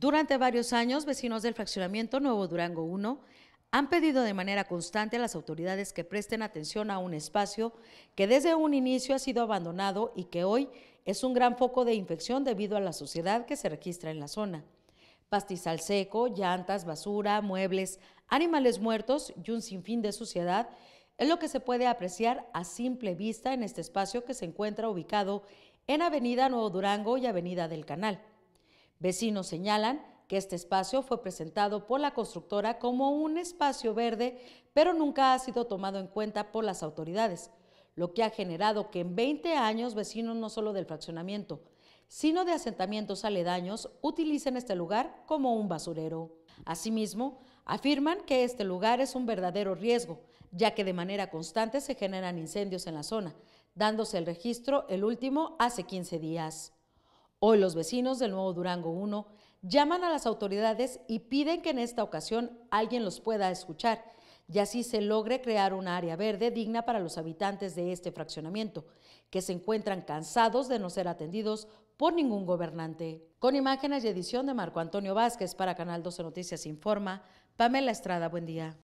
Durante varios años, vecinos del fraccionamiento Nuevo Durango 1 han pedido de manera constante a las autoridades que presten atención a un espacio que desde un inicio ha sido abandonado y que hoy es un gran foco de infección debido a la suciedad que se registra en la zona. Pastizal seco, llantas, basura, muebles, animales muertos y un sinfín de suciedad es lo que se puede apreciar a simple vista en este espacio que se encuentra ubicado en Avenida Nuevo Durango y Avenida del Canal. Vecinos señalan que este espacio fue presentado por la constructora como un espacio verde, pero nunca ha sido tomado en cuenta por las autoridades, lo que ha generado que en 20 años vecinos no solo del fraccionamiento, sino de asentamientos aledaños utilicen este lugar como un basurero. Asimismo, afirman que este lugar es un verdadero riesgo, ya que de manera constante se generan incendios en la zona, dándose el registro el último hace 15 días. Hoy los vecinos del Nuevo Durango 1 llaman a las autoridades y piden que en esta ocasión alguien los pueda escuchar y así se logre crear un área verde digna para los habitantes de este fraccionamiento, que se encuentran cansados de no ser atendidos por ningún gobernante. Con imágenes y edición de Marco Antonio Vázquez para Canal 12 Noticias Informa, Pamela Estrada, buen día.